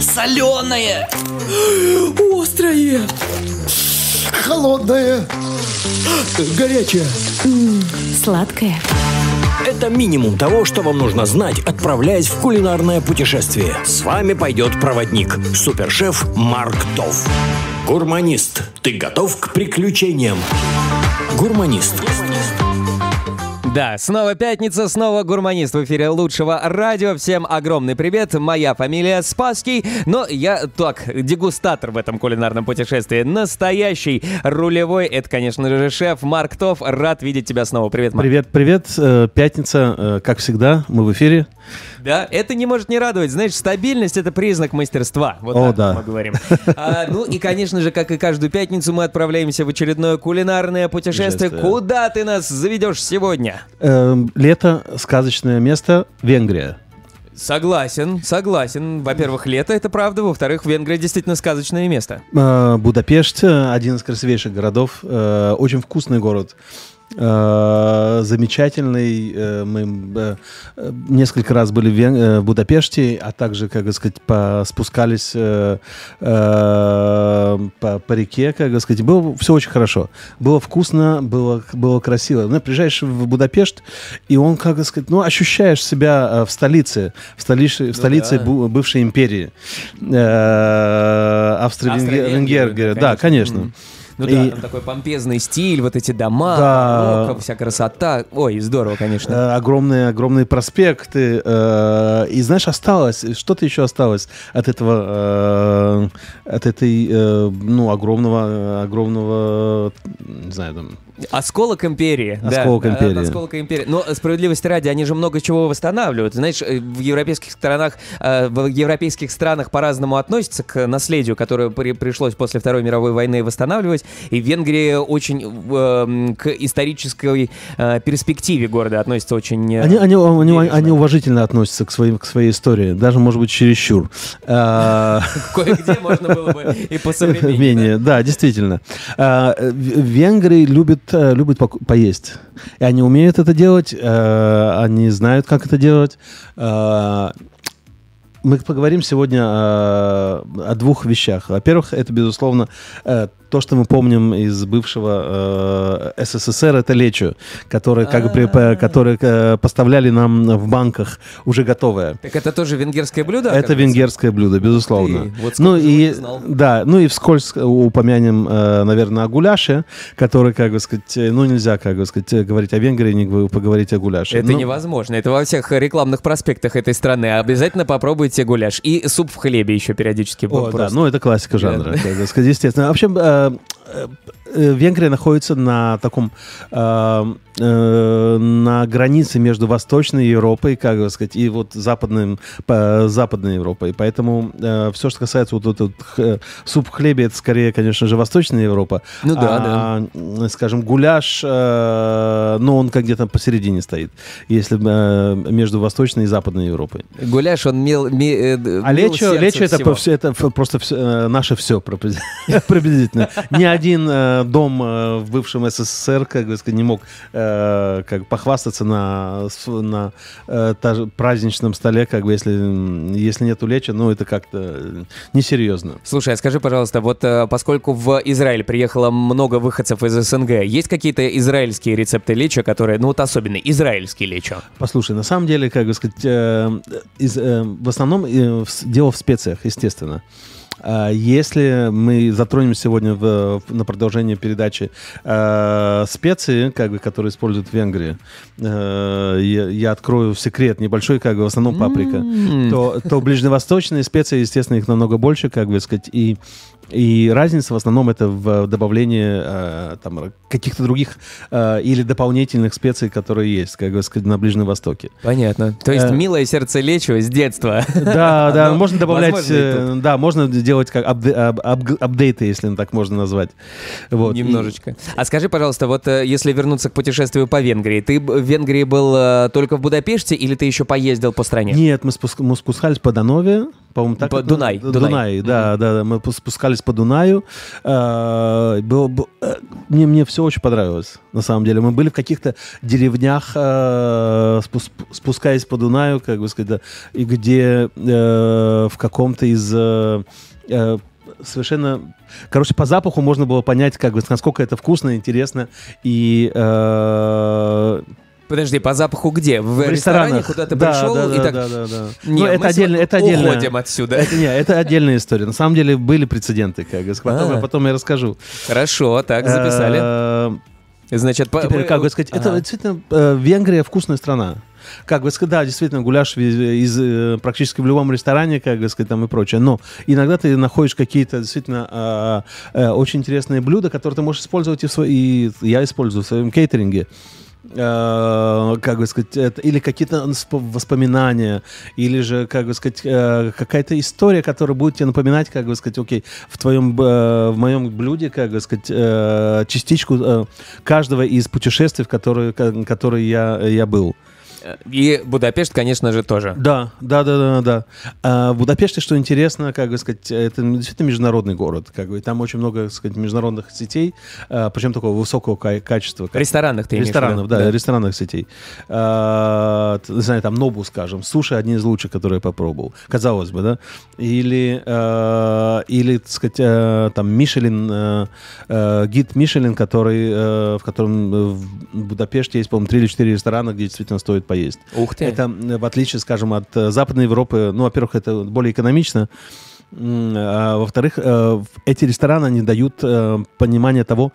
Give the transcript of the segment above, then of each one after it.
Соленое. Острое. Холодное. Горячее. Сладкое. Это минимум того, что вам нужно знать, отправляясь в кулинарное путешествие. С вами пойдет проводник, супершеф Марк Тов. Гурманист, ты готов к приключениям? Гурманист. Гурманист. Да, снова пятница, снова гурманист в эфире лучшего радио. Всем огромный привет. Моя фамилия Спаский, но я так, дегустатор в этом кулинарном путешествии. Настоящий рулевой, это, конечно же, шеф Марк Тов. Рад видеть тебя снова. Привет, Марк. Привет, привет. Э, пятница, э, как всегда, мы в эфире. Да, это не может не радовать. Знаешь, стабильность — это признак мастерства. Вот О, так да. мы говорим. А, ну и, конечно же, как и каждую пятницу, мы отправляемся в очередное кулинарное путешествие. Куда ты нас заведешь сегодня? Эм, лето, сказочное место, Венгрия. Согласен, согласен. Во-первых, лето это правда, во-вторых, Венгрия действительно сказочное место. Э, Будапешт один из красивейших городов, э, очень вкусный город. Э, замечательный. Э, мы э, несколько раз были в, Будапеште, а также, как сказать, по... спускались по... по реке, как сказать. Было все очень хорошо. Было вкусно, было, было красиво. Ну, приезжаешь в Будапешт, и он, как сказать, ну, ощущаешь себя в столице, в ну столице, в столице ну, да. бывшей империи. Австро-Венгерии. Да, конечно. Mm-hmm. Ну и... да, там такой помпезный стиль, вот эти дома, да. барокко, вся красота. Ой, здорово, конечно. Э, огромные, огромные проспекты. Э, и знаешь, осталось, что-то еще осталось от этого, э, от этой, ну, огромного, огромного, не знаю, там, Осколок империи. Осколок да, империи. Осколок империи. Но справедливости ради, они же много чего восстанавливают. Знаешь, э, в европейских странах, э, в европейских странах по-разному относятся к наследию, которое при, пришлось после Второй мировой войны восстанавливать. И венгрии очень эм, к исторической э, перспективе города относятся очень. Э, они, они, они, они уважительно относятся к, своим, к своей истории, даже, может быть, чересчур. А, Кое-где можно было бы и по Да, действительно. А, Венгры любят Э, любят поесть. И они умеют это делать, э, они знают, как это делать. Э, мы поговорим сегодня о, э, о двух вещах. Во-первых, это, безусловно, э, то, что мы помним из бывшего э, СССР, это лечо, которые как бы а. э, которые э, поставляли нам в банках уже готовое. Так это тоже венгерское блюдо? Это венгерское блюдо, безусловно. вот ну и да, ну и вскользь упомянем, э, наверное, о гуляше, который, как бы сказать, ну нельзя, как бы сказать, говорить о Венгрии, не поговорить о гуляше. Это ну, невозможно. Это во всех рекламных проспектах этой страны. Обязательно попробуйте тебе гуляш. И суп в хлебе еще периодически. О, да, ну это классика жанра. Естественно. Вообще, э, э, э, Венгрия находится на таком Э, на границе между Восточной Европой, как сказать, и вот западным, по, Западной Европой. Поэтому э, все, что касается вот этого суп в это скорее, конечно же, Восточная Европа. Ну да, а, да. Скажем, гуляш, э, ну он как где-то посередине стоит, если э, между Восточной и Западной Европой. Гуляш, он мел... Э, мел а лечо, лечо это, по, все, это просто все, э, наше все приблизительно. Ни один дом в бывшем СССР, как бы сказать, не мог э, Э, как похвастаться на, на э, праздничном столе, как бы если, если нет улечи, ну это как-то э, несерьезно. Слушай, а скажи, пожалуйста, вот э, поскольку в Израиль приехало много выходцев из СНГ, есть какие-то израильские рецепты леча, которые, ну вот особенно израильские лечо? Послушай, на самом деле, как бы сказать, э, из, э, в основном э, дело в специях, естественно. А если мы затронем сегодня в, на продолжение передачи э, специи, как бы, которые используют в Венгрии, э, я, я открою секрет небольшой, как бы в основном паприка, mm-hmm. то, то ближневосточные специи, естественно, их намного больше, как бы сказать, и и разница в основном это в добавлении э, там, каких-то других э, или дополнительных специй, которые есть, как бы сказать, на Ближнем Востоке. Понятно. То есть э, милое сердце лечу с детства. Да, да, ну, можно добавлять, э, да, можно делать как апдейты, если так можно назвать. Вот. Немножечко. А скажи, пожалуйста, вот э, если вернуться к путешествию по Венгрии, ты в Венгрии был э, только в Будапеште или ты еще поездил по стране? Нет, мы, спуск мы спускались по Данове, по-моему, так? По Дунай. Дунай, Дунай да, да, да. Мы спускались катались по Дунаю. Э, был, э, мне, мне все очень понравилось, на самом деле. Мы были в каких-то деревнях, э, спускаясь по Дунаю, как бы сказать, да, и где э, в каком-то из... совершенно... Короче, по запаху можно было понять, как бы, насколько это вкусно, интересно и... Э, Подожди, по запаху где? В, в ресторане, куда то да, пришел да, да, и так. Да, да, да. Нет, ну, это отдельно, это отдельно. Уходим отсюда. Это, нет, это отдельная история. На самом деле были прецеденты, как бы. Потом, а. потом я расскажу. Хорошо, так записали. Э, Значит, Теперь, как бы сказать, это действительно э, Венгрия вкусная страна как бы сказать, да, действительно, гуляш из, из, э, практически в любом ресторане, как бы сказать, там и прочее. Но иногда ты находишь какие-то действительно э, э, очень интересные блюда, которые ты можешь использовать и в своей, и я использую в своем кейтеринге. Э, как бы сказать, это, или какие-то воспоминания, или же, как бы сказать, э, какая-то история, которая будет тебе напоминать, как бы сказать, окей, в твоем, э, в моем блюде, как бы сказать, э, частичку э, каждого из путешествий, в которые, которые я, я был. И Будапешт, конечно же, тоже. Да, да, да, да, да. А в Будапеште, что интересно, как бы сказать, это действительно международный город, как бы, там очень много, так сказать, международных сетей, а, причем такого высокого качества. Как... Ресторанных ты Ресторанов, имеешь, да, да, ресторанных сетей. А, не знаю, там Нобу, скажем, суши одни из лучших, которые я попробовал, казалось бы, да. Или, а, или так сказать, а, там Мишелин, а, гид Мишелин, который, в котором э, в Будапеште есть, по-моему, 3 или четыре ресторана, где действительно стоит поесть. Ух ты! Это в отличие, скажем, от э, Западной Европы, ну, во-первых, это более экономично, а во-вторых, э, эти рестораны, они дают э, понимание того,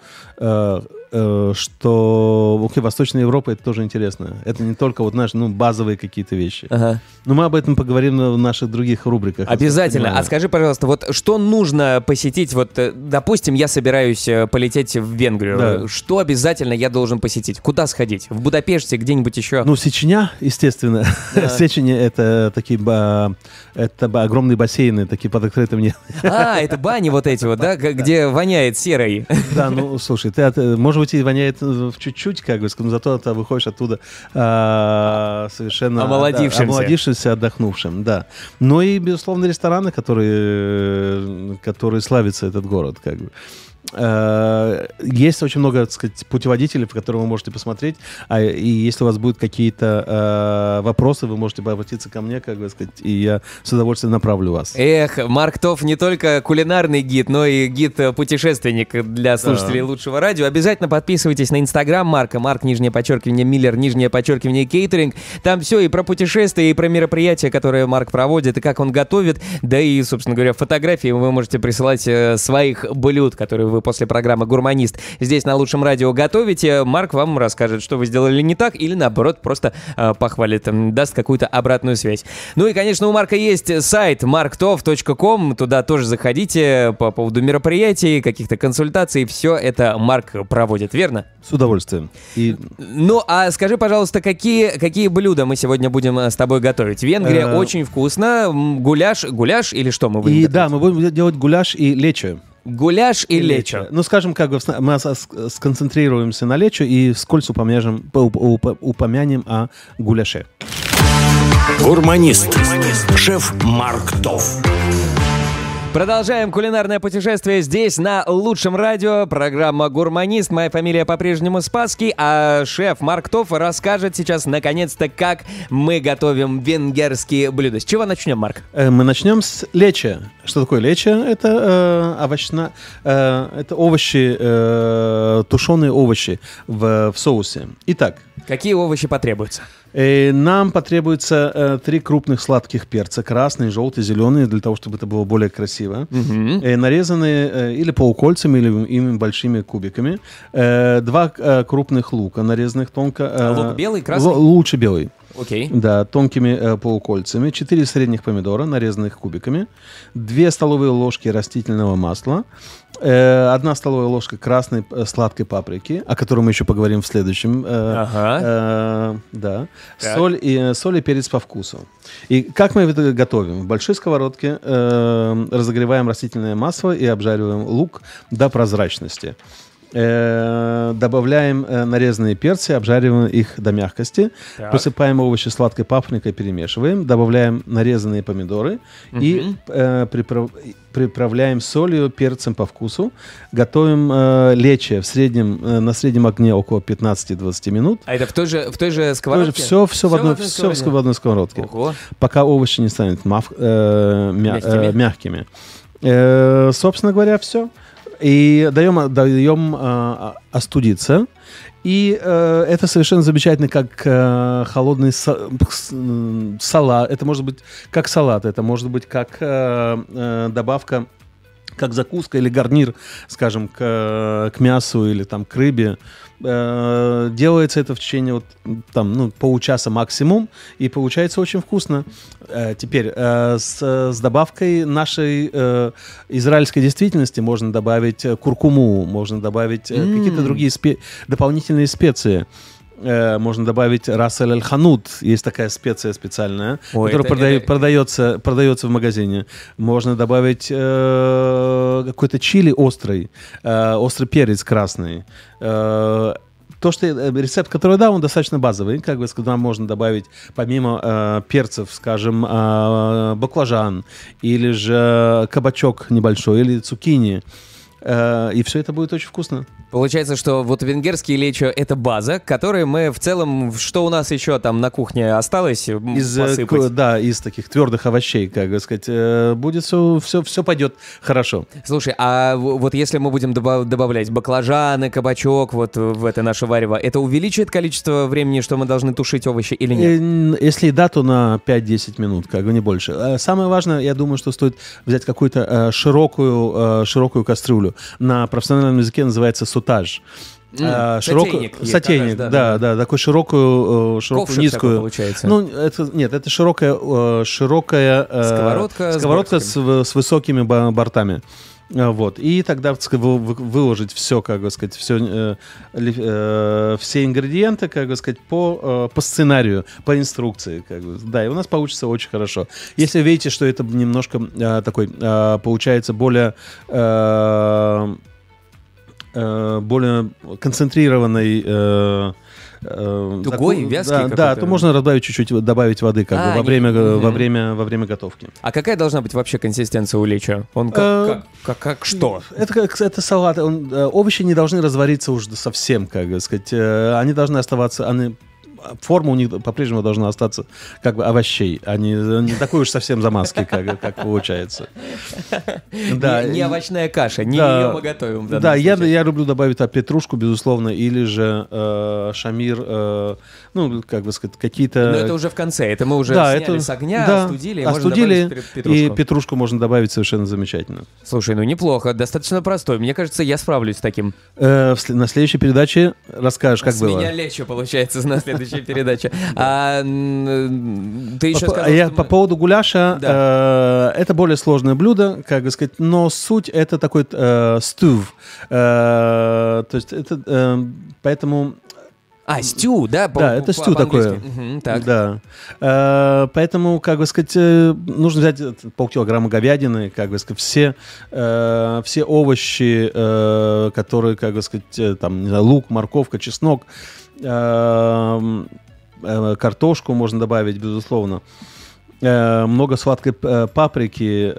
Э, что окей, Восточная Европа это тоже интересно. Это не только вот наши ну, базовые какие-то вещи. Ага. Но мы об этом поговорим в наших других рубриках. Обязательно. А скажи, пожалуйста, вот что нужно посетить? Вот, э, допустим, я собираюсь э, полететь в Венгрию. Да. Что обязательно я должен посетить? Куда сходить? В Будапеште, где-нибудь еще? Ну, Сечня естественно. Да. Сеченя это такие это огромные бассейны, такие под открытым небом. А, это бани вот эти вот, да, где воняет серой. Да, ну слушай, ты можешь быть, и воняет э, чуть-чуть, как бы, но зато ты выходишь оттуда а, совершенно омолодившимся. Да, омолодившимся, отдохнувшим, да. Ну и, безусловно, рестораны, которые, э, которые славится этот город, как бы. Э, есть очень много, так сказать, путеводителей, в которые вы можете посмотреть. А, и если у вас будут какие-то э, вопросы, вы можете обратиться ко мне, как бы сказать, и я с удовольствием направлю вас. Эх, Марк Тофф не только кулинарный гид, но и гид-путешественник э, для слушателей да. лучшего радио. Обязательно подписывайтесь на инстаграм Марка. Марк, нижнее подчеркивание, Миллер, нижнее подчеркивание, кейтеринг. Там все и про путешествия, и про мероприятия, которые Марк проводит, и как он готовит. Да и, собственно говоря, фотографии вы можете присылать э, своих блюд, которые вы после программы «Гурманист» здесь на лучшем радио готовите, Марк вам расскажет, что вы сделали не так, или наоборот просто э, похвалит, даст какую-то обратную связь. Ну и, конечно, у Марка есть сайт marktov.com, туда тоже заходите по поводу мероприятий, каких-то консультаций, все это Марк проводит, верно? С удовольствием. И... Ну а скажи, пожалуйста, какие, какие блюда мы сегодня будем э, с тобой готовить? Венгрия э, очень вкусно, гуляш, гуляш или что мы будем И готовить? да, мы будем делать гуляш и лечо. Гуляш и, и лечо. лечо. Ну, скажем, как бы мы сконцентрируемся на лечо и вскользь упомянем, упомянем о гуляше. Гурманист. Шеф Марк Тофф. Продолжаем кулинарное путешествие здесь, на лучшем радио. Программа «Гурманист». Моя фамилия по-прежнему Спаски, а шеф Марк Тофф расскажет сейчас, наконец-то, как мы готовим венгерские блюда. С чего начнем, Марк? Э, мы начнем с леча. Что такое леча? Это э, овощна... Э, это овощи, э, тушеные овощи в, в соусе. Итак, Какие овощи потребуются? Э, нам потребуется э, три крупных сладких перца, красный, желтый, зеленый, для того, чтобы это было более красиво. Угу. И э, нарезанные э, или полукольцами, или им большими кубиками. Э, два э, крупных лука, нарезанных тонко. Э, а Лук белый, красный? Лучше белый. Окей. Okay. Да, тонкими э, полукольцами, четыре средних помидора, нарезанных кубиками, две столовые ложки растительного масла, э, столовая ложка красной э, сладкой паприки, о которой мы еще поговорим в следующем. Э, ага. Э, да. Соль и, э, соль и перец по вкусу. И как мы это готовим? В большой сковородке э, разогреваем растительное масло и обжариваем лук до прозрачности. Э, добавляем э, нарезанные перцы, обжариваем их до мягкости, так. посыпаем овощи сладкой паприкой, перемешиваем, добавляем нарезанные помидоры угу. и э, приправ, приправляем солью, перцем по вкусу. Готовим э, лече в среднем, э, на среднем огне около 15-20 минут. А это в той же, в той же сковородке? все, все, все, в одной, в все в одной сковородке. Ого. Пока овощи не станут мав, э, мя, э, мягкими. Э, мягкими. Э, собственно говоря, все. И даем, даем э, а, а, остудиться. И э, это совершенно замечательно, как э, холодный са- салат. Это может быть как салат, это может быть как э, э, добавка как закуска или гарнир, скажем, к, э, к мясу или там к рыбе. Э, делается это в течение вот там, ну, получаса максимум, и получается очень вкусно. Э, теперь э, с, с добавкой нашей израильской действительности можно добавить куркуму, можно добавить mm. какие-то другие спе- дополнительные специи. Э, можно добавить Рассель Аль-Ханут. Есть такая специя специальная, Ой, которая это, прода- это... Продается, продается в магазине. Можно добавить э, какой-то чили острый, э, острый перец красный. Э, то, что э, рецепт, который, да, он достаточно базовый, как бы нам можно добавить, помимо э, перцев, скажем, э, баклажан, или же кабачок небольшой, или цукини, Э, и все это будет очень вкусно. Получается, что вот венгерский лечо — это база, которой мы в целом, что у нас еще там на кухне осталось, из, э, посыпать. Да, из таких твердых овощей, как бы сказать, э, будет все, все, все пойдет хорошо. Слушай, а вот если мы будем добав добавлять баклажаны, кабачок вот в это наше варево, это увеличит количество времени, что мы должны тушить овощи или нет? Если да, то на 5-10 минут, как бы не больше. Самое важное, я думаю, что стоит взять какую-то широкую, широкую кастрюлю, на профессиональном языке называется сутаж. Mm, широк... А, сотейник, сотейник есть, да, да, да, да, такой широкую, э, широкую низкую. Получается. Ну, это, нет, это широкая, э, широкая сковородка, э, сковородка с, с, с высокими бортами. А, вот. И тогда выложить все, как бы сказать, все, э, э, все ингредиенты, как бы сказать, по, э, по сценарию, по инструкции. Как бы. Да, и у нас получится очень хорошо. Если видите, что это немножко э, такой, э, получается более... Э, э более концентрированный э, Э, Тугой, закон, вязкий да, да, то можно добавить чуть-чуть, добавить воды как а, бы, во, время, э, во, время, во время готовки. А какая должна быть вообще консистенция у леча? Он как, э, как, как, как что? Это, это салат. Он, э, овощи не должны развариться уже совсем, как сказать. Э, они должны оставаться... Они форма у них по-прежнему должна остаться как бы овощей, а не, не такой уж совсем замазки, как, как получается. Да. Не, не овощная каша, не да, ее мы готовим. Да, я, я люблю добавить а, петрушку, безусловно, или же э, шамир, э, ну, как бы сказать, какие-то... Но это уже в конце, это мы уже да, сняли это... с огня, да, остудили, а остудили петрушку. и петрушку можно добавить совершенно замечательно. Слушай, ну неплохо, достаточно простой. Мне кажется, я справлюсь с таким. Э, на следующей передаче расскажешь, как с было. С меня легче получается на следующей следующей передаче. А, ты еще сказал, Я что... по поводу гуляша. Да. Э, это более сложное блюдо, как бы сказать, но суть это такой э, стув. Э, то есть это... Э, поэтому а, стю, да? По, да, это по, стю по такое. Угу, так. Да. Э, поэтому, как бы сказать, э, нужно взять полкилограмма говядины, как бы сказать, все, э, все овощи, э, которые, как бы сказать, э, там, не знаю, лук, морковка, чеснок, э, Эм, э, картошку можно добавить, безусловно. Э, много сладкой э, паприки,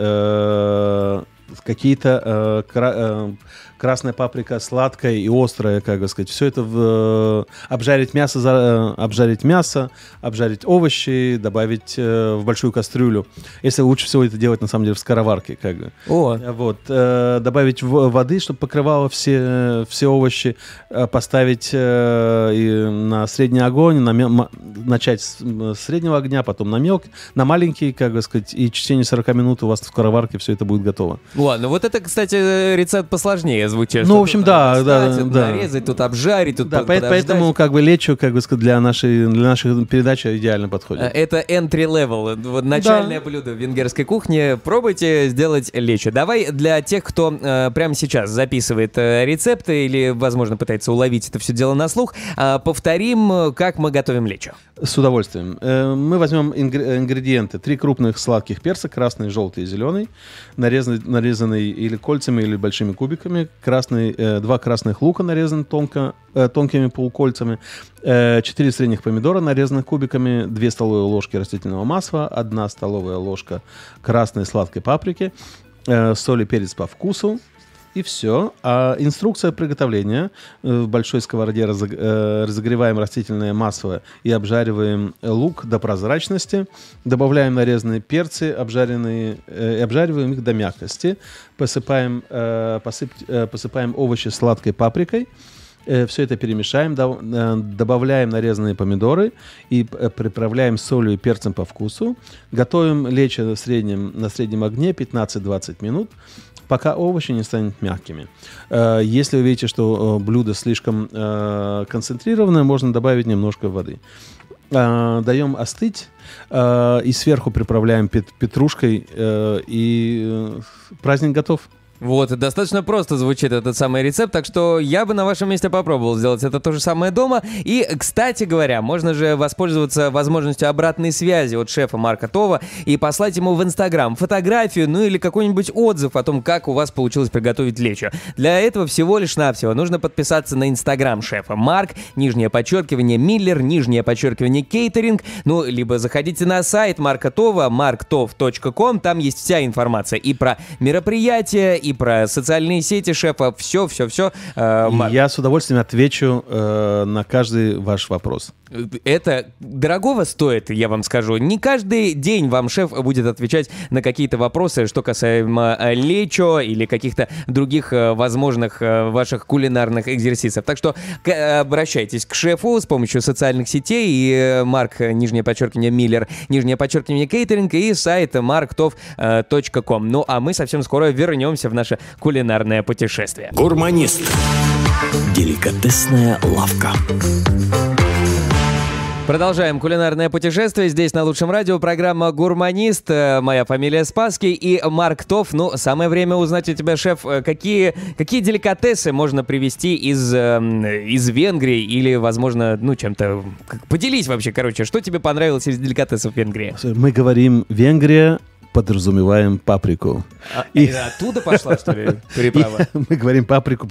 какие-то э, кра- э, красная паприка сладкая и острая, как бы сказать. Все это в, э, обжарить мясо, за, э, обжарить мясо, обжарить овощи, добавить э, в большую кастрюлю. Если лучше всего это делать на самом деле в скороварке, как бы. О. Вот э, добавить в, воды, чтобы покрывало все все овощи, э, поставить э, и на средний огонь, на, м- начать с среднего огня, потом на мелкий, на маленький, как бы сказать, и в течение 40 минут у вас в скороварке все это будет готово. Ладно, вот это, кстати, рецепт посложнее звучит. Ну, в общем, да, э, да, да. Нарезать, тут обжарить, тут Да, подождать. поэтому как бы лечо, как бы сказать, для нашей, для нашей передачи идеально подходит. Э, это entry level, вот начальное да. блюдо в венгерской кухне. Пробуйте сделать лечо. Давай для тех, кто э, прямо сейчас записывает э, рецепты или, возможно, пытается уловить это все дело на слух, э, повторим, э, как мы готовим лечо. С удовольствием. Э, мы возьмем ингредиенты. Три крупных сладких перца, красный, желтый и зеленый, нарезанный нарезанный или кольцами, или большими кубиками, красный, э, два красных лука нарезаны тонко, э, тонкими полукольцами, э, 4 средних помидора нарезаны кубиками, две столовые ложки растительного масла, одна столовая ложка красной сладкой паприки, э, соль и перец по вкусу, и все. А инструкция приготовления. Э, в большой сковороде э, разогреваем растительное масло и обжариваем э, лук до прозрачности. Добавляем нарезанные перцы, обжаренные, и обжариваем их до мягкости. Посыпаем, посып, посыпаем овощи сладкой паприкой. Все это перемешаем, добавляем нарезанные помидоры и приправляем солью и перцем по вкусу. Готовим лечо на среднем, на среднем огне 15-20 минут пока овощи не станут мягкими. Э, если вы видите, что э, блюдо слишком э, концентрированное, можно добавить немножко воды. Даем остыть и сверху приправляем петрушкой, и праздник готов. Вот, достаточно просто звучит этот самый рецепт, так что я бы на вашем месте попробовал сделать это то же самое дома. И, кстати говоря, можно же воспользоваться возможностью обратной связи от шефа Марка Това и послать ему в Инстаграм фотографию, ну или какой-нибудь отзыв о том, как у вас получилось приготовить лечо. Для этого всего лишь навсего нужно подписаться на Инстаграм шефа Марк, нижнее подчеркивание Миллер, нижнее подчеркивание Кейтеринг, ну, либо заходите на сайт Марка Това, marktov.com, там есть вся информация и про мероприятие, и про социальные сети шефа, все-все-все. Э, я с удовольствием отвечу э, на каждый ваш вопрос. Это дорогого стоит, я вам скажу. Не каждый день вам шеф будет отвечать на какие-то вопросы, что касаемо э, лечо или каких-то других э, возможных ваших кулинарных экзерсисов. Так что обращайтесь к шефу с помощью социальных сетей и Марк, нижнее подчеркивание, Миллер, нижнее подчеркивание, кейтеринг и сайт marktov.com. Ну а мы совсем скоро вернемся в наше кулинарное путешествие. Гурманист. Деликатесная лавка. Продолжаем кулинарное путешествие. Здесь на лучшем радио программа «Гурманист». Э, моя фамилия Спаски и Марк Тов. Ну, самое время узнать у тебя, шеф, э, какие, какие деликатесы можно привезти из, эм, из Венгрии или, возможно, ну, чем-то... Поделись вообще, короче, что тебе понравилось из деликатесов Венгрии? Мы говорим «Венгрия», подразумеваем паприку. А, и... Оттуда пошла, что ли, переправа? Мы говорим паприку,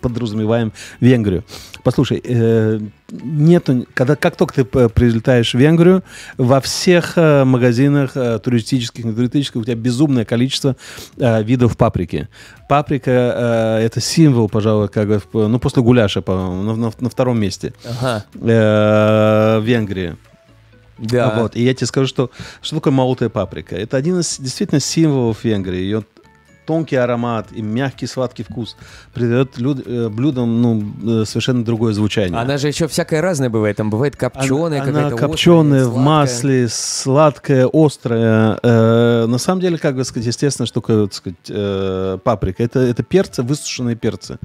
подразумеваем Венгрию. Послушай, э, нету, когда, как только ты прилетаешь в Венгрию, во всех э, магазинах э, туристических, не туристических, у тебя безумное количество э, видов паприки. Паприка это символ, пожалуй, как бы, ну, после гуляша, по-моему, на, на, на втором месте ага. э, Венгрии. Да. А вот. И я тебе скажу, что что такое молотая паприка? Это один из действительно символов Венгрии. Ее тонкий аромат и мягкий сладкий вкус придает люд, э, блюдам ну, э, совершенно другое звучание. Она же еще всякая разная бывает. Там бывает копченая, она, она копченая, острая, в масле, сладкая, острая. Э, на самом деле, как бы сказать, естественно, штука, так сказать, э, паприка. Это, это перцы, высушенные перцы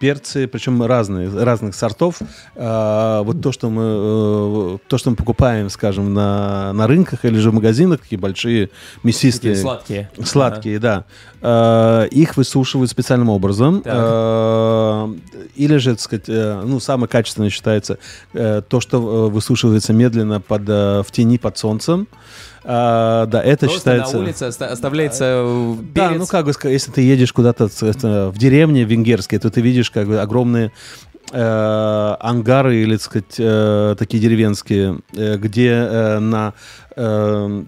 перцы, причем разные, разных сортов. А, вот то, что мы, э, то, что мы покупаем, скажем, на, на рынках или же в магазинах, такие большие, мясистые. Такие сладкие. Сладкие, ага. да. А, их высушивают специальным образом. Так. А, или же, так сказать, э, ну, самое качественное считается э, то, что высушивается медленно под, в тени под солнцем. А, да, это Просто считается... на улице оста- оставляется перец. Да, ну как бы, если ты едешь куда-то в деревне венгерские, то ты видишь как бы огромные э, ангары или, так сказать, э, такие деревенские, э, где э, на... Э,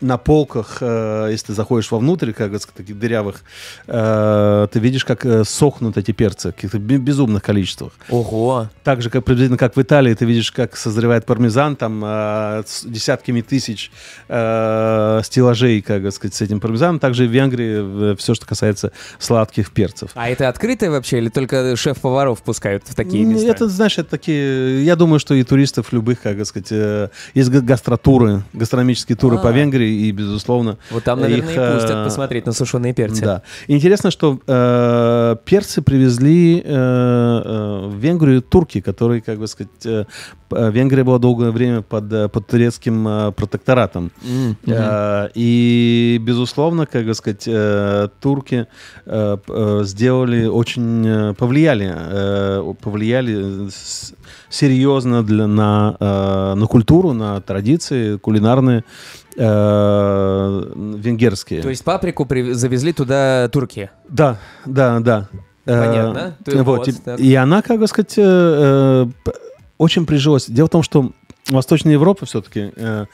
на полках, э, если ты заходишь вовнутрь, как говорится, таких дырявых, э, ты видишь, как э, сохнут эти перцы в каких-то безумных количествах. Ого! Так же, как, приблизительно, как в Италии, ты видишь, как созревает пармезан, там э, десятками тысяч э, стеллажей, как сказать, с этим пармезаном. Также и в Венгрии все, что касается сладких перцев. А это открытое вообще или только шеф-поваров пускают в такие ну, места? Это, знаешь, это такие... Я думаю, что и туристов любых, как сказать, э, есть гастротуры, гастрономические туры а -а -а. по Венгрии, и, безусловно... Вот там, наверное, их, и пустят э, посмотреть на сушеные перцы. Да. Интересно, что э, перцы привезли э, э в Венгрию турки, которые, как бы сказать, э, э Венгрия была долгое время под, под турецким э, протекторатом. Mm-hmm. Э, и, безусловно, как бы сказать, э, турки э, э, сделали очень... Э, повлияли, э, повлияли с, серьезно для, на, э, на культуру, на традиции кулинарные Э, венгерские. То есть паприку при... завезли туда турки? Да, да, да. Э, Понятно. вот, вот, и, и она, как бы сказать, э, очень прижилась. Дело в том, что Восточная Европа все-таки, э,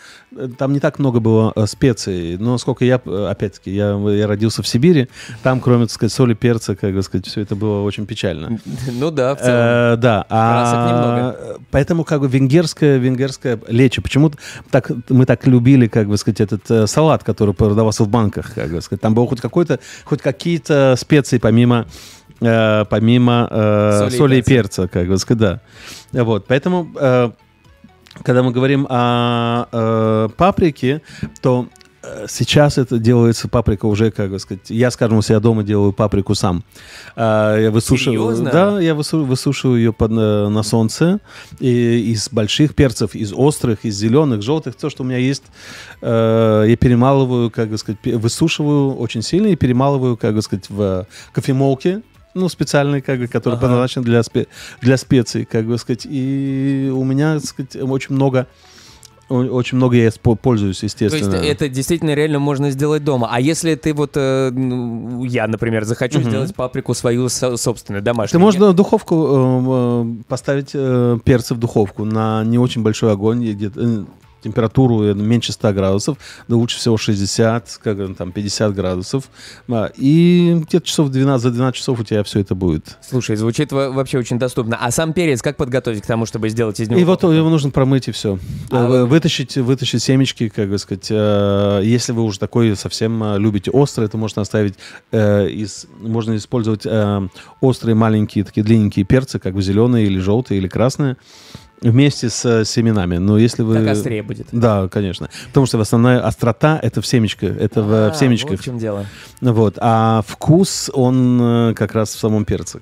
там не так много было э, специй, но сколько я, э, опять-таки, я, я родился в Сибири, там, кроме, так сказать, соли, перца, как бы сказать, все это было очень печально. Ну да, в целом. Э, да. А, немного. Поэтому как бы венгерская, венгерская лечо. Почему так, мы так любили, как бы сказать, этот салат, который продавался в банках, как бы сказать. Там было хоть какой-то, хоть какие-то специи помимо помимо э, соли, соли и перца, как бы сказать, да. Вот, поэтому э, когда мы говорим о э, паприке, то э, сейчас это делается паприка уже, как бы сказать, я, скажем, у себя дома делаю паприку сам. А, я высушиваю, Серьезно? да, я высушиваю, высушиваю ее под, э, на солнце и, из больших перцев, из острых, из зеленых, желтых, то, что у меня есть, э, я перемалываю, как бы сказать, высушиваю очень сильно и перемалываю, как бы сказать, в кофемолке ну, специальный, как бы, который ага. предназначен для, спе- для специй, как бы сказать. И у меня, так сказать, очень много очень много я пользуюсь, естественно. То есть это действительно реально можно сделать дома. А если ты вот, э, я, например, захочу угу. сделать паприку свою со- собственную, домашнюю? Ты можно в духовку э, э, поставить э, перцы в духовку на не очень большой огонь, где-то э, температуру э, меньше 100 градусов, да лучше всего 60, как там, 50 градусов. А, и где-то часов 12, за 12 часов у тебя все это будет. Слушай, звучит вообще очень доступно. А сам перец как подготовить к тому, чтобы сделать из него? И вот его нужно промыть и все. А... Э, вытащить, вытащить семечки, как бы сказать. Э, если вы уже такой совсем любите острый, то можно оставить, из, можно использовать острые маленькие такие длинненькие перцы, как бы зеленые или желтые или красные Вместе с э, семенами. Но если вы... Так острее будет. Да, конечно. Потому что основная острота — это в семечко. Это э, а, в семечках. вот в чем дело. Вот. А вкус, он э, как раз в самом перце.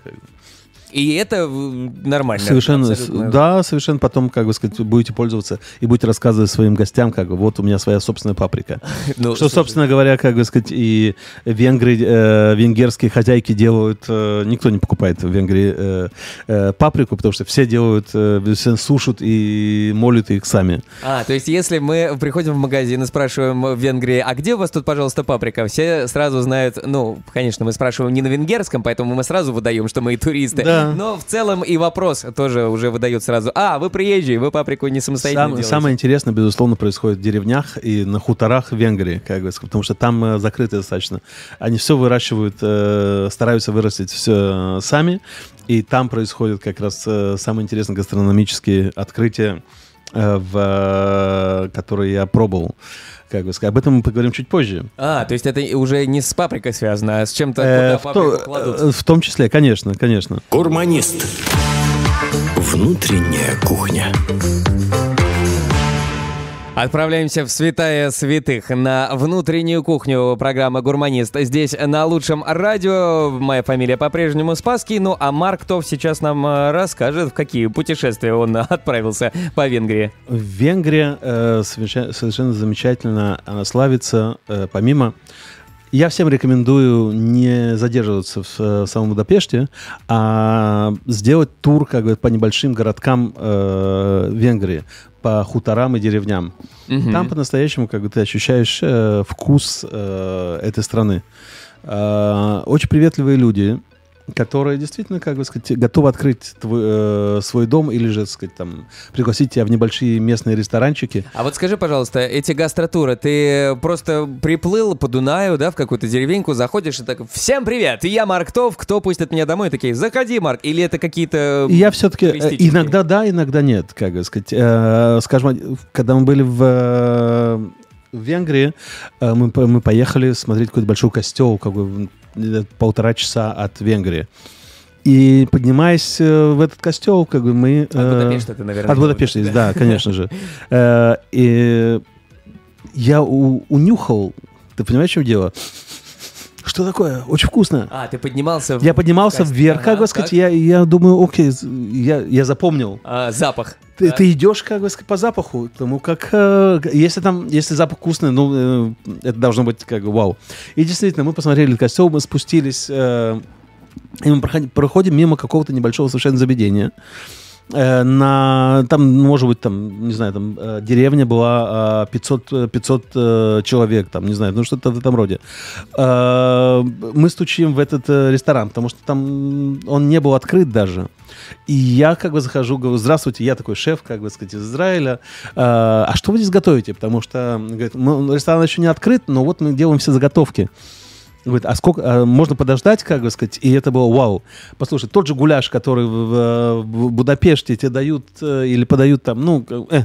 И это нормально. Совершенно, да, совершенно потом, как бы сказать, будете пользоваться и будете рассказывать своим гостям, как бы, вот у меня своя собственная паприка. Ну, Что, слушай. собственно говоря, как бы сказать, и венгры, э, венгерские хозяйки делают, э, никто не покупает в Венгрии э, э, паприку, потому что все делают, э, все сушат и молят их сами. А, то есть если мы приходим в магазин и спрашиваем в Венгрии, а где у вас тут, пожалуйста, паприка? Все сразу знают, ну, конечно, мы спрашиваем не на венгерском, поэтому мы сразу выдаем, что мы и туристы. Да, но в целом и вопрос тоже уже выдают сразу. А, вы приезжие, вы паприку не самостоятельно Сам, Самое интересное, безусловно, происходит в деревнях и на хуторах Венгрии, как говорится, потому что там э, закрыто достаточно. Они все выращивают, э, стараются вырастить все э, сами, и там происходят как раз э, самые интересные гастрономические открытия. Э, в, э, который я пробовал. Как бы сказать. Об этом мы поговорим чуть позже. А, то есть это уже не с паприкой связано, а с чем-то, э, в, то, э, в том числе, конечно, конечно. Гурманист. Внутренняя кухня. Отправляемся в святая святых на внутреннюю кухню программы «Гурманист». Здесь на лучшем радио. Моя фамилия по-прежнему Спаский. Ну а Марк Тов сейчас нам э, расскажет, в какие путешествия он отправился по Венгрии. В Венгрии э, совершенно, совершенно замечательно она славится. Э, помимо я всем рекомендую не задерживаться в, э, в самом Будапеште, а сделать тур, как бы, по небольшим городкам э, Венгрии, по хуторам и деревням. Угу. Там по-настоящему, как бы ты ощущаешь э, вкус э, этой страны. Э, очень приветливые люди которые действительно, как бы сказать, готовы открыть твой, э, свой дом или же, так сказать, там, пригласить тебя в небольшие местные ресторанчики. А вот скажи, пожалуйста, эти гастротуры, ты просто приплыл по Дунаю, да, в какую-то деревеньку, заходишь и так, всем привет, я Марк Тов, кто пустит меня домой? И такие, заходи, Марк, или это какие-то... Я все-таки э, иногда да, иногда нет, как бы сказать. Э, скажем, когда мы были в э, в Венгрии э, мы, мы поехали смотреть какой-то большой костел, как бы Э, полтора часа от Венгрии. И поднимаясь э, в этот костел, как бы мы... Э, от Будапешта ты, наверное. От да, конечно же. И я унюхал, ты понимаешь, в чем дело? Что такое? Очень вкусно. А, ты поднимался... Я поднимался вверх, как бы сказать, я, я думаю, окей, я, я запомнил. А, запах. Ты, да. ты идешь как бы по запаху, потому как э, если там, если запах вкусный, ну э, это должно быть как бы вау. И действительно, мы посмотрели костел, мы спустились, э, и мы проходим мимо какого-то небольшого совершенно заведения э, на там может быть там не знаю там э, деревня была э, 500 500 э, э, человек там не знаю ну что-то в этом роде э, мы стучим в этот ресторан потому что там он не был открыт даже и я как бы захожу, говорю, здравствуйте, я такой шеф, как бы сказать, из Израиля. А, а что вы здесь готовите? Потому что, говорит, ну, ресторан еще не открыт, но вот мы делаем все заготовки. Говорит, а сколько а можно подождать, как бы сказать? И это было вау. Послушай, тот же гуляш, который в, в Будапеште тебе дают э, или подают там, ну, э,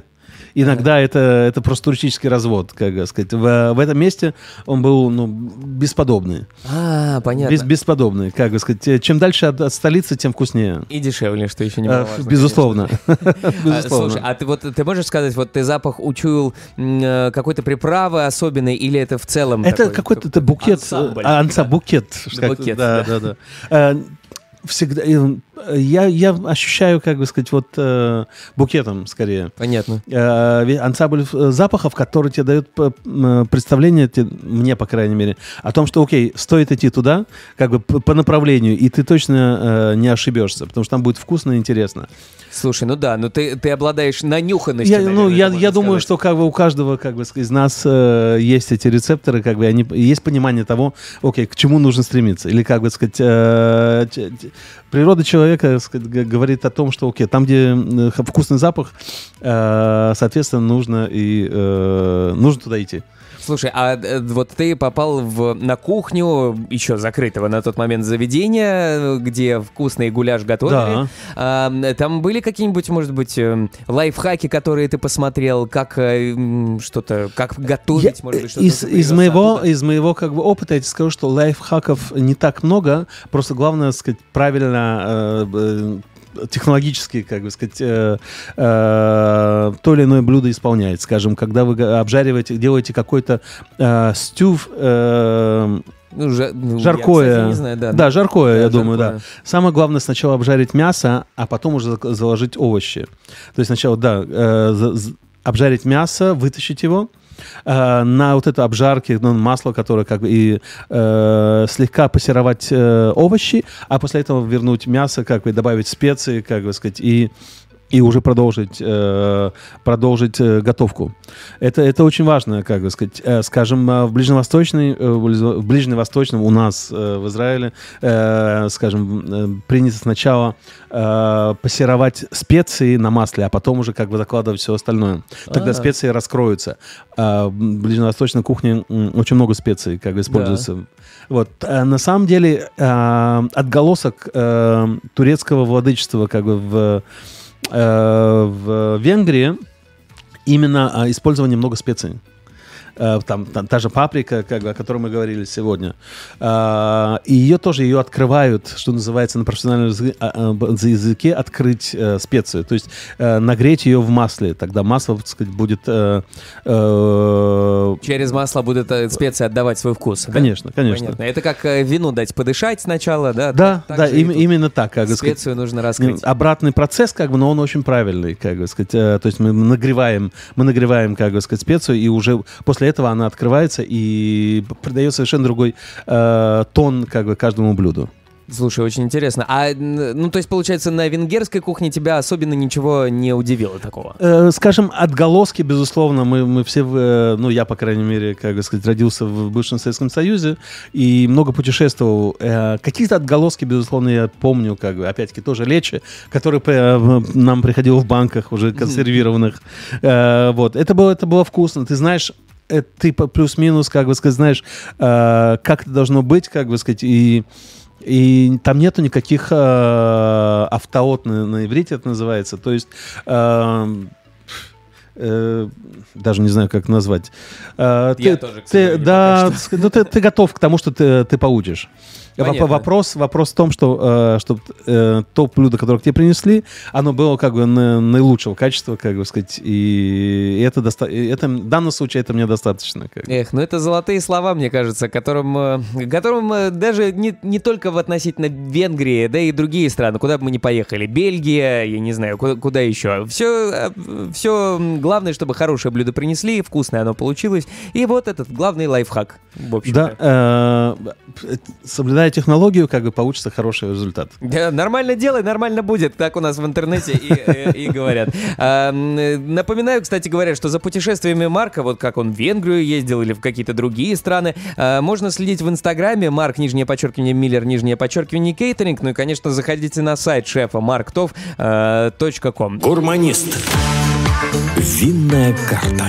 Иногда это, это просто туристический развод, как сказать. В, в этом месте он был ну, бесподобный. А, понятно. Бес, бесподобный, как сказать. Э, чем дальше от, от столицы, тем вкуснее. И дешевле, что еще не а, важно, Безусловно. А, безусловно. Слушай, а ты вот ты можешь сказать, вот ты запах учуял э, какой-то приправы особенной, или это в целом? Это какой-то букет. Э, ансамбль. Ансамбль, букет. Букет, да. Всегда я, я ощущаю, как бы сказать, вот э, букетом скорее. Понятно. Э, ансамбль э, запахов, который тебе дает представление, тебе, мне, по крайней мере, о том, что, окей, стоит идти туда, как бы по направлению, и ты точно э, не ошибешься, потому что там будет вкусно и интересно. Слушай, ну да, но ты, ты обладаешь нанюханностью. Я, ну, наверное, ну, я, я думаю, что как бы у каждого как бы, из нас э, есть эти рецепторы, как бы они, есть понимание того, окей, к чему нужно стремиться. Или, как бы сказать, э, природа человека человека сказать, говорит о том, что, окей, там, где э, вкусный запах, э, соответственно, нужно и э, нужно туда идти. Слушай, а вот ты попал в, на кухню еще закрытого на тот момент заведения, где вкусный гуляш готовили. Да. А, там были какие-нибудь, может быть, лайфхаки, которые ты посмотрел, как что-то, как готовить, Я, может быть, что-то. Из, из моего, оттуда? из моего как бы опыта я тебе скажу, что лайфхаков не так много, просто главное, сказать, правильно Э, э, технологически, как бы сказать, э, э, то или иное блюдо исполняет. Скажем, когда вы обжариваете, делаете какой-то э, стю, э, ну, жа... ну, жаркое. Я, кстати, не знаю, да. Да, жаркое, да, я жаркое. думаю, да. Самое главное сначала обжарить мясо, а потом уже заложить овощи. То есть сначала, да, э, обжарить мясо, вытащить его, Э, на вот это обжарки, ну, масло, которое как бы и э, слегка пассеровать э, овощи, а после этого вернуть мясо, как бы добавить специи, как бы сказать, и и уже продолжить, э, продолжить э, готовку. Это, это очень важно, как бы сказать. Э, скажем, в, ближневосточной, в ближневосточном у нас в Израиле, скажем, принято сначала э, пассеровать специи на масле, а потом уже как бы закладывать все остальное. Тогда А-а-а. специи раскроются. А в ближневосточной кухне очень много специй как бы используется. Да. Вот. на самом деле отголосок турецкого владычества как бы в Э, в Венгрии именно а, использование много специй. Э, там, там та же паприка, как бы, о которой мы говорили сегодня. Э, и ее тоже ее открывают, что называется на профессиональном языке, а, а, открыть э, специю. То есть нагреть ее в масле. Тогда масло, так сказать, будет... Через масло будет специя отдавать свой вкус. Конечно, да? конечно. Понятно. Это как вино дать подышать сначала, да? Да, так, да, им, именно так. Как специю сказать, нужно раскрыть. Обратный процесс, как бы, но он очень правильный, как бы сказать. То есть мы нагреваем, мы нагреваем, как бы сказать, специю, и уже после этого она открывается и придает совершенно другой э, тон как бы каждому блюду. Слушай, очень интересно. А, ну, то есть, получается, на венгерской кухне тебя особенно ничего не удивило такого? Э, скажем, отголоски, безусловно, мы, мы все, в, э, ну, я, по крайней мере, как бы сказать, родился в бывшем Советском Союзе и много путешествовал. Э, какие-то отголоски, безусловно, я помню, как бы, опять-таки, тоже лечи, которые э, нам приходило в банках уже консервированных. Э, вот, это было, это было вкусно. Ты знаешь, это ты типа плюс-минус, как бы сказать, знаешь, э, как это должно быть, как бы сказать, и и там нету никаких э, автоот на, на иврите это называется. То есть э, э, даже не знаю, как назвать. Э, Я тоже, к ты, да, ну, ты, ты готов к тому, что ты, ты получишь. Понятно. Вопрос, вопрос в том, что э, чтобы э, то блюдо, которое к тебе принесли, оно было как бы наилучшего качества, как бы сказать, и это, доста... это в данном случае это мне достаточно. Как бы. Эх, ну это золотые слова, мне кажется, которым, э, которым даже не, не только в относительно Венгрии, да и другие страны, куда бы мы ни поехали, Бельгия, я не знаю, куда, куда еще. Все, все главное, чтобы хорошее блюдо принесли, вкусное оно получилось, и вот этот главный лайфхак, в общем-то. Да, соблюдай зная технологию, как бы получится хороший результат. Да, нормально делай, нормально будет. Так у нас в интернете и, э, говорят. А, э, напоминаю, кстати говоря, что за путешествиями Марка, вот как он в Венгрию ездил или в какие-то другие страны, а, можно следить в Инстаграме Марк, нижнее подчеркивание Миллер, нижнее подчеркивание Кейтеринг. Ну и, конечно, заходите на сайт шефа marktov.com. А, Гурманист. Винная карта.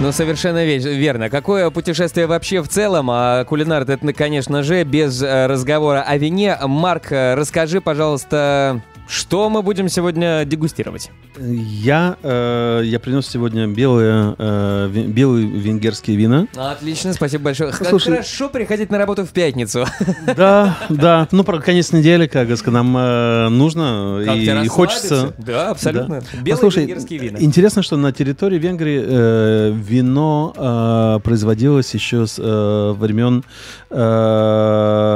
Ну, совершенно верно. Какое путешествие вообще в целом? А кулинар, это, конечно же, без э, разговора о вине. Марк, э, расскажи, пожалуйста, что мы будем сегодня дегустировать? Я, э, я принес сегодня белые, э, ви, белые венгерские вина. Отлично, спасибо большое. Слушай, Хорошо приходить на работу в пятницу. Да, да. Ну, про конец недели, как сказать, нам э, нужно и, и хочется. Да, абсолютно. Да. Белые Послушай, венгерские вина. Интересно, что на территории Венгрии э, вино э, производилось еще с э, времен э,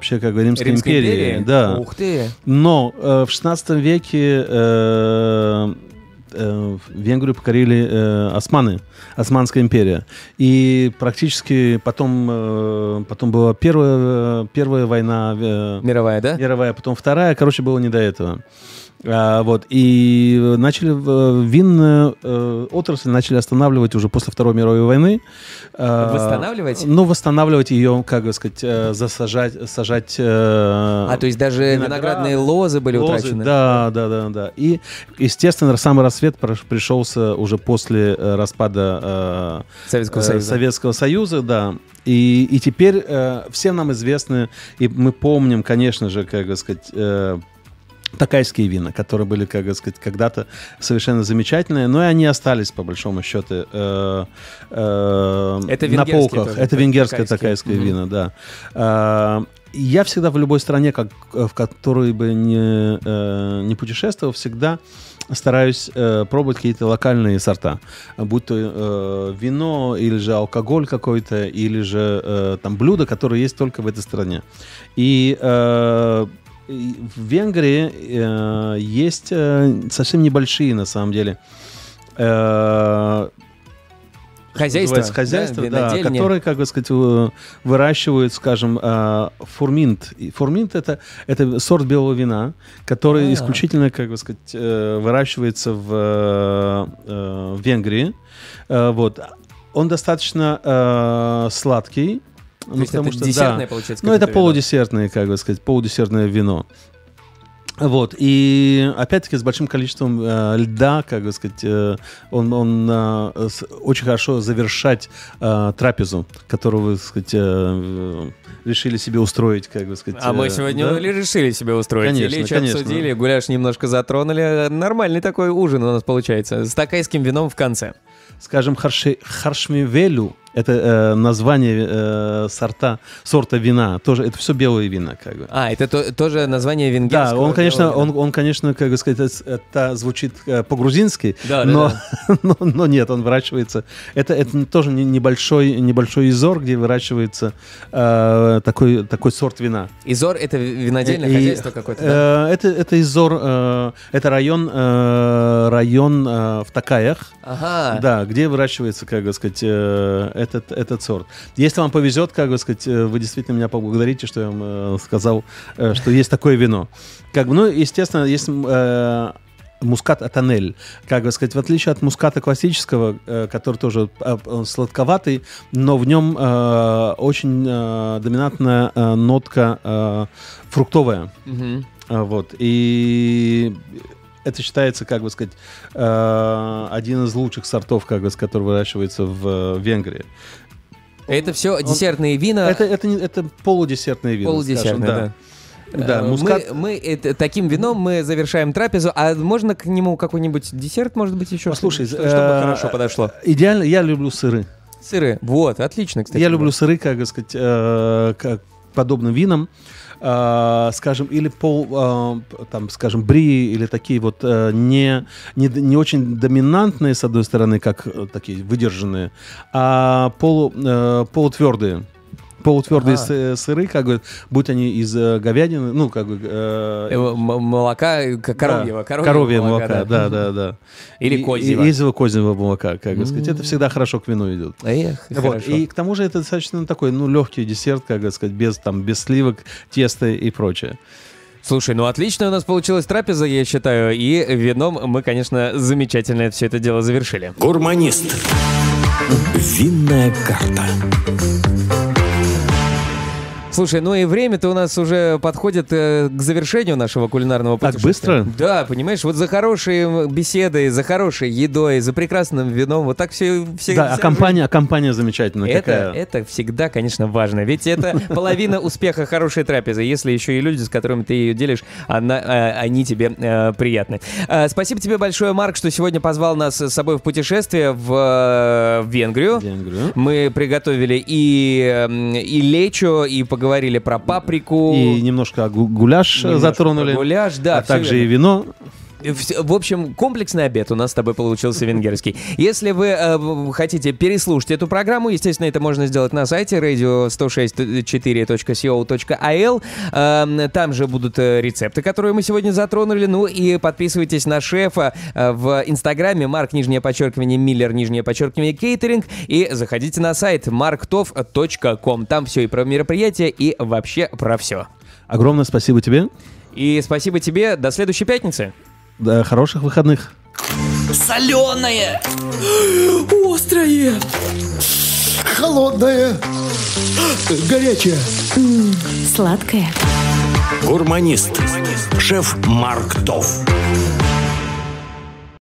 вообще как бы Римской, Римской империи. империи. Да. Ух ты! Но э, в 16 веке э, э, Венгрию покорили э, османы, Османская империя. И практически потом, э, потом была первая, первая война... Э, мировая, да? Мировая, потом вторая. Короче, было не до этого. А, вот, и начали винную э, отрасль начали останавливать уже после Второй мировой войны. А, восстанавливать? Ну, восстанавливать ее, как бы сказать, э, засажать, сажать... Э, а, то есть даже виноград, виноградные лозы были лозы, утрачены? Да, да, да, да. И, естественно, самый рассвет пришелся уже после распада Советского, Союза. Советского Союза, да. И, и теперь э, всем нам известны, и мы помним, конечно же, как бы сказать, э, такайские вина, которые были, как сказать, когда-то совершенно замечательные, но и они остались, по большому счету, э, э, это на полках. Тоже, это венгерское такайское угу. вино, да. Э, я всегда в любой стране, как, э, в которой бы не, э, не путешествовал, всегда стараюсь э, пробовать какие-то локальные сорта, будь то э, вино или же алкоголь какой-то, или же э, там блюдо, которое есть только в этой стране. И э, в Венгрии э, есть э, совсем небольшие, на самом деле, э, хозяйства, хозяйства да, да, которые, как бы сказать, выращивают, скажем, э, фурминт. И фурминт это, это сорт белого вина, который А-а-а. исключительно, как бы сказать, э, выращивается в, э, в Венгрии. Вот. Он достаточно э, сладкий, ну, есть потому это что, десертное, да. получается? Ну, это вино. полудесертное, как бы сказать, полудесертное вино. Вот, и опять-таки с большим количеством э, льда, как бы сказать, э, он, он э, с, очень хорошо завершать э, трапезу, которую вы, сказать, э, решили себе устроить, как бы сказать. А э, мы сегодня да? решили себе устроить, конечно, или конечно. обсудили, гуляш немножко затронули. Нормальный такой ужин у нас получается, с такайским вином в конце. Скажем, харши, харшмивелю – это э, название э, сорта, сорта вина. Тоже, это все белые вина, как бы. А, это то, тоже название венгерского. Да, он, конечно, он, он, конечно, как бы сказать, это звучит э, по-грузински, да, но, да, да. но, но нет, он выращивается. Это, это тоже не небольшой, небольшой изор, где выращивается э, такой, такой сорт вина. Изор это винодельное и, хозяйство какое-то, да? Э, это, это изор, э, это район, э, район э, в Такаях, ага. да, где выращивается, как бы сказать, э, этот, этот сорт. Если вам повезет, как бы сказать, э, вы действительно меня поблагодарите, что я вам э, сказал, э, что есть такое вино. Как бы, ну, естественно, есть мускат атанель, как бы сказать, в отличие от муската классического, который тоже сладковатый, но в нем очень доминантная нотка фруктовая. Угу. Вот. И это считается, как бы сказать, э, один из лучших сортов, как бы, который выращивается в э, Венгрии. Это все десертные вина. Это, это, это, это полудесертные вина. Полудесертные, скажем, да. да. Да, э, мускат. Мы, мы это, таким вином мы завершаем трапезу, а можно к нему какой-нибудь десерт, может быть, еще? Послушай, что, чтобы э, хорошо подошло. Идеально, я люблю сыры. Сыры, вот, отлично, кстати. Я люблю сыры, как бы сказать, э, как подобным винам. Э, скажем, или пол, э, там, скажем, бри, или такие вот э, не, не, не очень доминантные, с одной стороны, как такие выдержанные, а полу, э, полутвердые полутвердые а. сыры, как бы, будь они из э, говядины, ну, как бы... Э, э молока э, коровьего. Да, коровьего молока, молока да, да, да. Или козьего. из его козьего молока, как бы сказать. Это всегда хорошо к вину идет. Эх, вот. И к тому же это достаточно ну, такой, ну, легкий десерт, как бы сказать, без, там, без сливок, теста и прочее. Слушай, ну отлично у нас получилась трапеза, я считаю, и вином мы, конечно, замечательно все это дело завершили. Гурманист. Винная карта. Слушай, ну и время-то у нас уже подходит э, к завершению нашего кулинарного Так путешествия. быстро? Да, понимаешь, вот за хорошие беседы, за хорошей едой, за прекрасным вином, вот так все... все Да, а вся жизнь. компания, а компания замечательная Это, какая. это всегда, конечно, важно. Ведь это половина успеха хорошей трапезы, если еще и люди, с которыми ты ее делишь, она, э, они тебе э, приятны. Э, спасибо тебе большое, Марк, что сегодня позвал нас с собой в путешествие в, э, в Венгрию. Деньги, Мы приготовили и, э, и лечо, и поговорили говорили про паприку. И немножко гуляш немножко затронули. Гуляш, да. А также и вино. Э, в общем, комплексный обед у нас с тобой получился венгерский. Если вы э, хотите переслушать эту программу, естественно, это можно сделать на сайте radio106.4.co.al. А э, эм, там же будут э, рецепты, которые мы сегодня затронули. Ну и подписывайтесь на шефа э, в Инстаграме Марк, нижнее подчеркивание, Миллер, нижнее подчеркивание, кейтеринг. И заходите на сайт marktov.com. Там все и про мероприятие, и вообще про все. Огромное спасибо тебе. И спасибо тебе. До следующей пятницы. Да, хороших выходных. Соленое. Острое. Холодное. Горячее. Сладкое. Гурманист. Шеф Марк Тов.